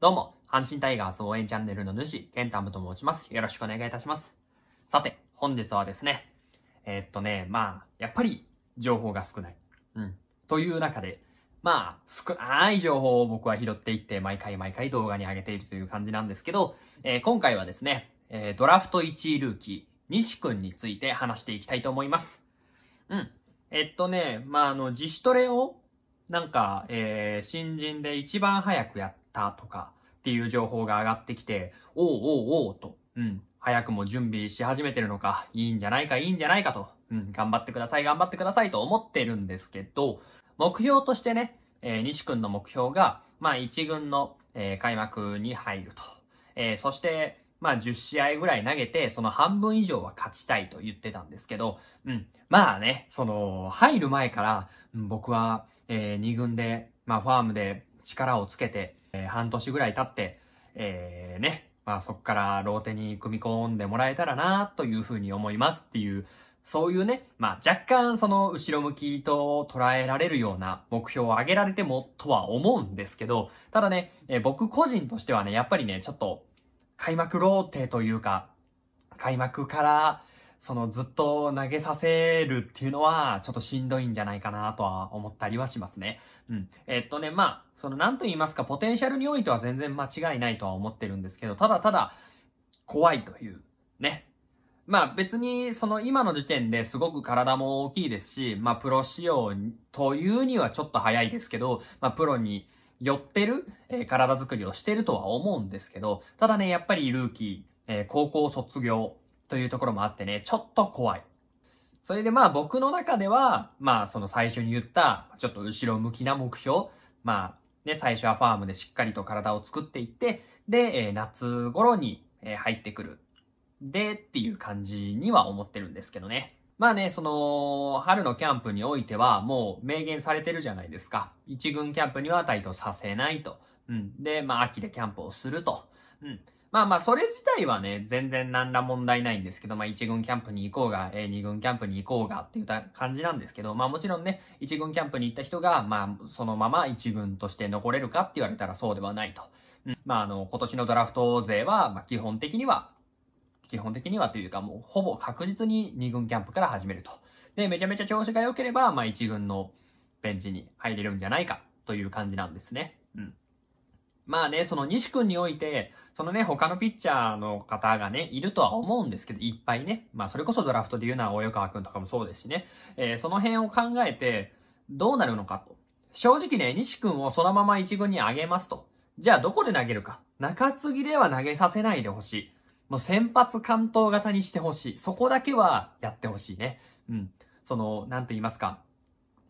どうも、阪神タイガース応援チャンネルの主、ケンタムと申します。よろしくお願いいたします。さて、本日はですね、えー、っとね、まあ、やっぱり情報が少ない。うん。という中で、まあ、少ない情報を僕は拾っていって、毎回毎回動画に上げているという感じなんですけど、えー、今回はですね、えー、ドラフト1位ルーキー、西くんについて話していきたいと思います。うん。えっとね、まあ、あの、自主トレを、なんか、えー、新人で一番早くやっったとかっていう情報が上がってきて、おうおうおうと、うん、早くも準備し始めてるのか、いいんじゃないか、いいんじゃないかと、うん、頑張ってください、頑張ってくださいと思ってるんですけど、目標としてね、えー、西くんの目標が、まあ1軍の、えー、開幕に入ると。えー、そして、まあ10試合ぐらい投げて、その半分以上は勝ちたいと言ってたんですけど、うん。まあね、その、入る前から、僕は、えー、2軍で、まあファームで力をつけて、えー、半年ぐらい経って、えー、ね、まあそっからローテに組み込んでもらえたらなというふうに思いますっていう、そういうね、まあ若干その後ろ向きと捉えられるような目標を上げられてもとは思うんですけど、ただね、えー、僕個人としてはね、やっぱりね、ちょっと開幕ローテというか、開幕から、そのずっと投げさせるっていうのは、ちょっとしんどいんじゃないかなとは思ったりはしますね。うん。えっとね、まあ、その何と言いますか、ポテンシャルにおいては全然間違いないとは思ってるんですけど、ただただ、怖いという、ね。まあ別にその今の時点ですごく体も大きいですし、まあプロ仕様というにはちょっと早いですけど、まあプロに寄ってる、えー、体作りをしてるとは思うんですけど、ただね、やっぱりルーキー、えー、高校卒業、というところもあってね、ちょっと怖い。それでまあ僕の中では、まあその最初に言った、ちょっと後ろ向きな目標、まあね、最初はファームでしっかりと体を作っていって、で、え夏頃に、え入ってくる。で、っていう感じには思ってるんですけどね。まあね、その、春のキャンプにおいては、もう明言されてるじゃないですか。一軍キャンプには対等させないと。うん。で、まあ、秋でキャンプをすると。うん。まあまあ、それ自体はね、全然何ら問題ないんですけど、まあ1軍キャンプに行こうが、えー、2軍キャンプに行こうがっていう感じなんですけど、まあもちろんね、1軍キャンプに行った人が、まあ、そのまま1軍として残れるかって言われたらそうではないと。うん、まああの、今年のドラフト勢は、まあ基本的には、基本的にはというかもう、ほぼ確実に2軍キャンプから始めると。で、めちゃめちゃ調子が良ければ、まあ1軍のベンチに入れるんじゃないかという感じなんですね。うん。まあね、その西君において、そのね、他のピッチャーの方がね、いるとは思うんですけど、いっぱいね。まあそれこそドラフトで言うのは大川君とかもそうですしね。えー、その辺を考えて、どうなるのかと。正直ね、西君をそのまま一軍に上げますと。じゃあどこで投げるか。中継ぎでは投げさせないでほしい。もう先発関東型にしてほしい。そこだけはやってほしいね。うん。その、なんと言いますか。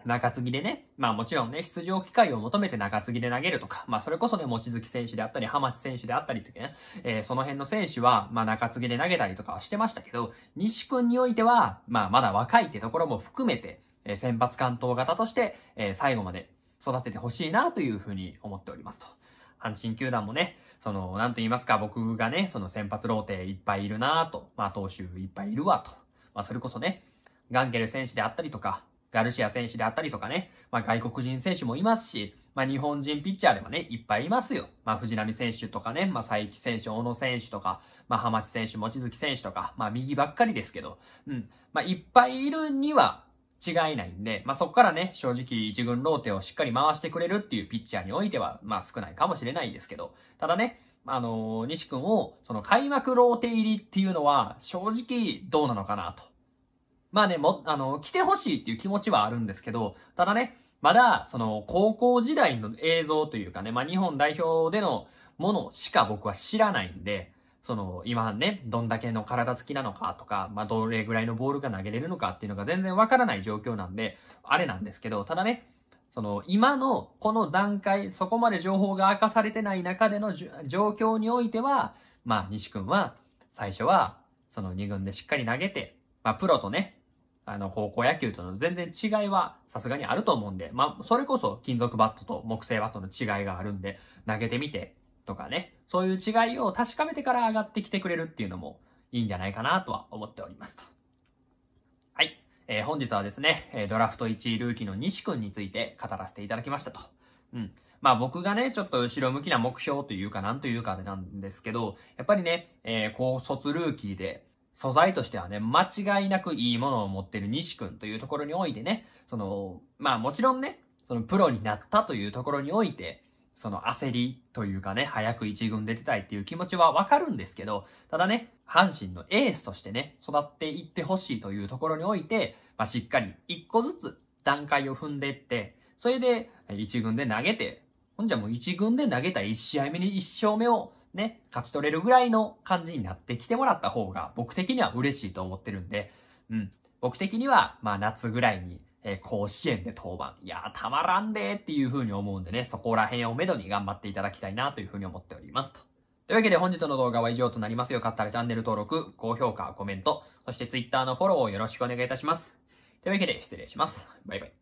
中継ぎでね、まあもちろんね、出場機会を求めて中継ぎで投げるとか、まあそれこそね、望月選手であったり、浜地選手であったりとかね、えー、その辺の選手は、まあ中継ぎで投げたりとかはしてましたけど、西君においては、まあまだ若いってところも含めて、えー、先発関東型として、えー、最後まで育ててほしいなというふうに思っておりますと。阪神球団もね、その、なんと言いますか、僕がね、その先発ローテいっぱいいるなと、まあ投手いっぱいいるわと。まあそれこそね、ガンゲル選手であったりとか、ガルシア選手であったりとかね、まあ、外国人選手もいますし、まあ、日本人ピッチャーでもね、いっぱいいますよ。まあ、藤波選手とかね、まあ、佐伯選手、小野選手とか、まあ、浜地選手、望月選手とか、まあ、右ばっかりですけど、うん。まあ、いっぱいいるには、違いないんで、まあ、そこからね、正直一軍ローテをしっかり回してくれるっていうピッチャーにおいては、まあ、少ないかもしれないですけど、ただね、あのー、西君を、その開幕ローテ入りっていうのは、正直どうなのかなと。まあね、も、あの、来てほしいっていう気持ちはあるんですけど、ただね、まだ、その、高校時代の映像というかね、まあ日本代表でのものしか僕は知らないんで、その、今ね、どんだけの体つきなのかとか、まあどれぐらいのボールが投げれるのかっていうのが全然わからない状況なんで、あれなんですけど、ただね、その、今のこの段階、そこまで情報が明かされてない中での状況においては、まあ西君は、最初は、その2軍でしっかり投げて、まあプロとね、あの、高校野球との全然違いはさすがにあると思うんで、まあ、それこそ金属バットと木製バットの違いがあるんで、投げてみてとかね、そういう違いを確かめてから上がってきてくれるっていうのもいいんじゃないかなとは思っておりますと。はい。えー、本日はですね、ドラフト1位ルーキーの西くんについて語らせていただきましたと。うん。まあ僕がね、ちょっと後ろ向きな目標というかなんというかでなんですけど、やっぱりね、えー、高卒ルーキーで、素材としてはね、間違いなくいいものを持ってる西くんというところにおいてね、その、まあもちろんね、そのプロになったというところにおいて、その焦りというかね、早く一軍出てたいっていう気持ちはわかるんですけど、ただね、阪神のエースとしてね、育っていってほしいというところにおいて、まあ、しっかり一個ずつ段階を踏んでいって、それで一軍で投げて、ほんじゃもう一軍で投げた1試合目に1勝目をね、勝ち取れるぐらいの感じになってきてもらった方が、僕的には嬉しいと思ってるんで、うん。僕的には、まあ夏ぐらいに、えー、甲子園で登板。いやたまらんでっていう風に思うんでね、そこら辺をめどに頑張っていただきたいなという風に思っておりますと。というわけで本日の動画は以上となります。よかったらチャンネル登録、高評価、コメント、そして Twitter のフォローをよろしくお願いいたします。というわけで失礼します。バイバイ。